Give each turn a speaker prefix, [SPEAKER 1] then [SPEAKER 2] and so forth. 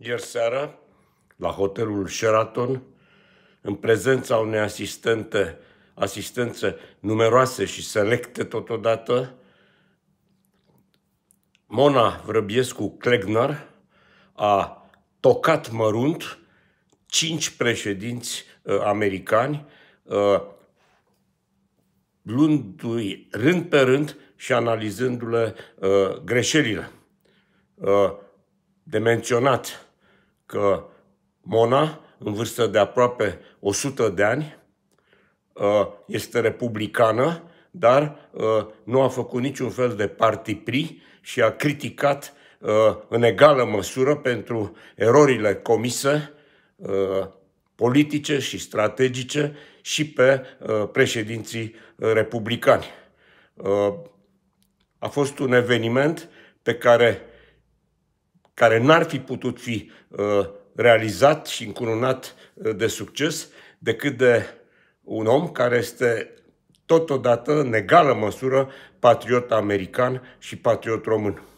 [SPEAKER 1] ieri seara la hotelul Sheraton, în prezența unei asistente, asistențe numeroase și selecte totodată, Mona Vrăbiescu Klegner a tocat mărunt cinci președinți uh, americani, uh, luându-i rând pe rând și analizându-le uh, greșelile. Uh, de menționat, că Mona, în vârstă de aproape 100 de ani, uh, este republicană, dar uh, nu a făcut niciun fel de partipri și a criticat uh, în egală măsură pentru erorile comise politice și strategice și pe președinții republicani. A fost un eveniment pe care care n-ar fi putut fi uh, realizat și încununat uh, de succes decât de un om care este totodată, în egală măsură, patriot american și patriot român.